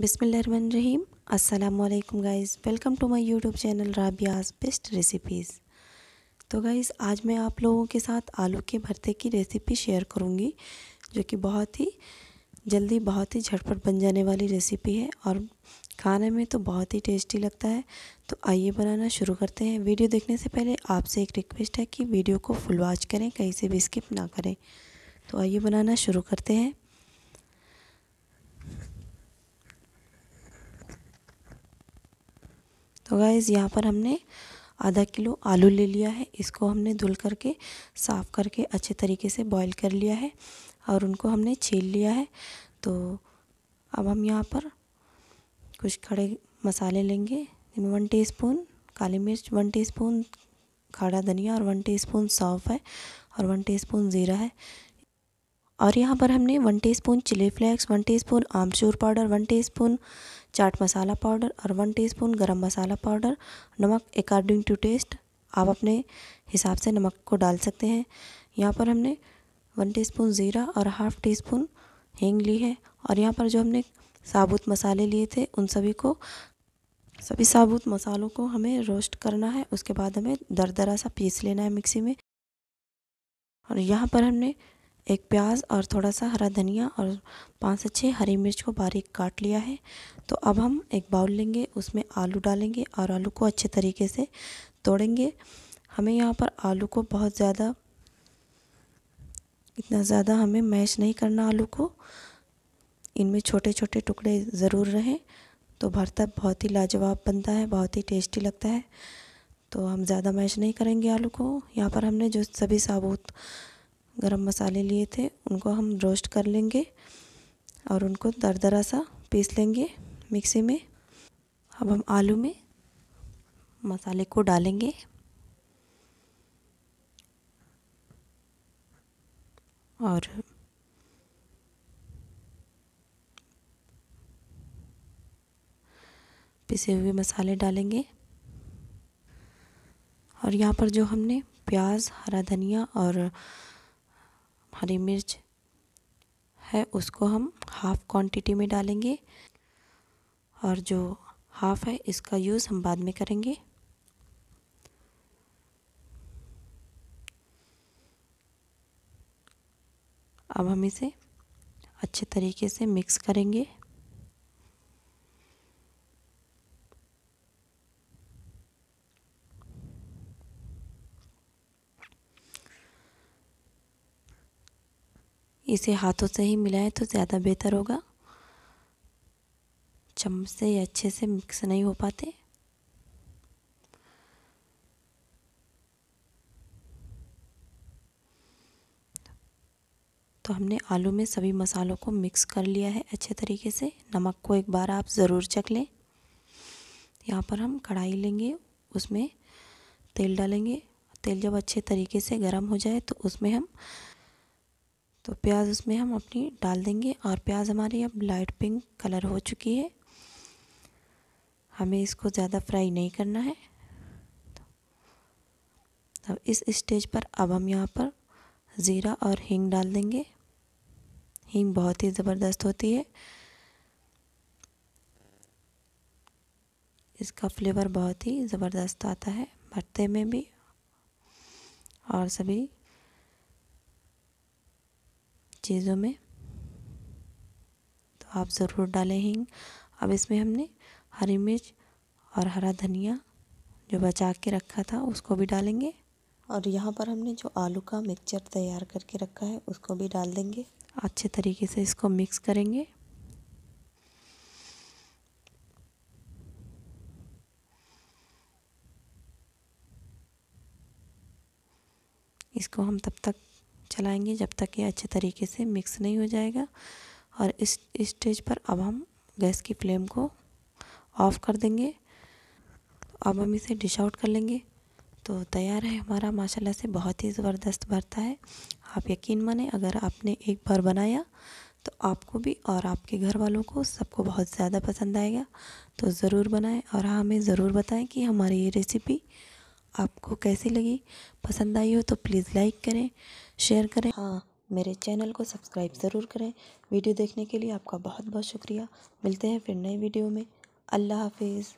बिसमीम अल्लाम guys welcome to my YouTube channel Rabia's best recipes तो गाइज़ आज मैं आप लोगों के साथ आलू के भरते की रेसिपी शेयर करूँगी जो कि बहुत ही जल्दी बहुत ही झटपट बन जाने वाली रेसिपी है और खाने में तो बहुत ही टेस्टी लगता है तो आइए बनाना शुरू करते हैं वीडियो देखने से पहले आपसे एक रिक्वेस्ट है कि वीडियो को फुल वॉच करें कहीं से भी स्किप ना करें तो आइए बनाना शुरू करते हैं तो गाइज़ यहाँ पर हमने आधा किलो आलू ले लिया है इसको हमने धुल करके साफ़ करके अच्छे तरीके से बॉईल कर लिया है और उनको हमने छील लिया है तो अब हम यहाँ पर कुछ खड़े मसाले लेंगे वन टीस्पून काली मिर्च वन टीस्पून खड़ा धनिया और वन टीस्पून सौंफ है और वन टीस्पून ज़ीरा है और यहाँ पर हमने one teaspoon chili flakes one teaspoon आमचूर powder one teaspoon chaat masala powder और one teaspoon garam masala powder नमक अकॉर्डिंग टू टेस्ट आप अपने हिसाब से नमक को डाल सकते हैं यहाँ पर हमने वन टीस्पून ज़ीरा और हाफ़ टी स्पून हींग ली है और यहाँ पर जो हमने साबुत मसाले लिए थे उन सभी को सभी साबुत मसालों को हमें रोस्ट करना है उसके बाद हमें दरदरा सा पीस लेना है मिक्सी में और यहाँ पर हमने एक प्याज और थोड़ा सा हरा धनिया और पाँच से छः हरी मिर्च को बारीक काट लिया है तो अब हम एक बाउल लेंगे उसमें आलू डालेंगे और आलू को अच्छे तरीके से तोड़ेंगे हमें यहाँ पर आलू को बहुत ज़्यादा इतना ज़्यादा हमें मैश नहीं करना आलू को इनमें छोटे छोटे टुकड़े ज़रूर रहें तो भरता बहुत ही लाजवाब बनता है बहुत ही टेस्टी लगता है तो हम ज़्यादा मैश नहीं करेंगे आलू को यहाँ पर हमने जो सभी साबुत गरम मसाले लिए थे उनको हम रोस्ट कर लेंगे और उनको दरदरा सा पीस लेंगे मिक्सी में अब हम आलू में मसाले को डालेंगे और पिसे हुए मसाले डालेंगे और यहाँ पर जो हमने प्याज हरा धनिया और हरी मिर्च है उसको हम हाफ़ क्वांटिटी में डालेंगे और जो हाफ़ है इसका यूज़ हम बाद में करेंगे अब हम इसे अच्छे तरीके से मिक्स करेंगे इसे हाथों से ही मिलाएं तो ज़्यादा बेहतर होगा चम्मच से अच्छे से मिक्स नहीं हो पाते तो हमने आलू में सभी मसालों को मिक्स कर लिया है अच्छे तरीके से नमक को एक बार आप ज़रूर चख लें यहाँ पर हम कढ़ाई लेंगे उसमें तेल डालेंगे तेल जब अच्छे तरीके से गर्म हो जाए तो उसमें हम तो प्याज उसमें हम अपनी डाल देंगे और प्याज हमारी अब लाइट पिंक कलर हो चुकी है हमें इसको ज़्यादा फ्राई नहीं करना है अब इस स्टेज पर अब हम यहाँ पर ज़ीरा और हींग डाल देंगे हींग बहुत ही ज़बरदस्त होती है इसका फ्लेवर बहुत ही ज़बरदस्त आता है भरते में भी और सभी चीज़ों में तो आप ज़रूर डालें हींग अब इसमें हमने हरी मिर्च और हरा धनिया जो बचा के रखा था उसको भी डालेंगे और यहाँ पर हमने जो आलू का मिक्सचर तैयार करके रखा है उसको भी डाल देंगे अच्छे तरीके से इसको मिक्स करेंगे इसको हम तब तक चलाएंगे जब तक ये अच्छे तरीके से मिक्स नहीं हो जाएगा और इस स्टेज पर अब हम गैस की फ्लेम को ऑफ़ कर देंगे अब हम इसे डिश आउट कर लेंगे तो तैयार है हमारा माशाल्लाह से बहुत ही ज़बरदस्त भरता है आप यकीन माने अगर आपने एक बार बनाया तो आपको भी और आपके घर वालों को सबको बहुत ज़्यादा पसंद आएगा तो ज़रूर बनाएं और हाँ हमें ज़रूर बताएं कि हमारी ये रेसिपी आपको कैसी लगी पसंद आई हो तो प्लीज़ लाइक करें शेयर करें हाँ मेरे चैनल को सब्सक्राइब ज़रूर करें वीडियो देखने के लिए आपका बहुत बहुत शुक्रिया मिलते हैं फिर नए वीडियो में अल्लाह हाफिज़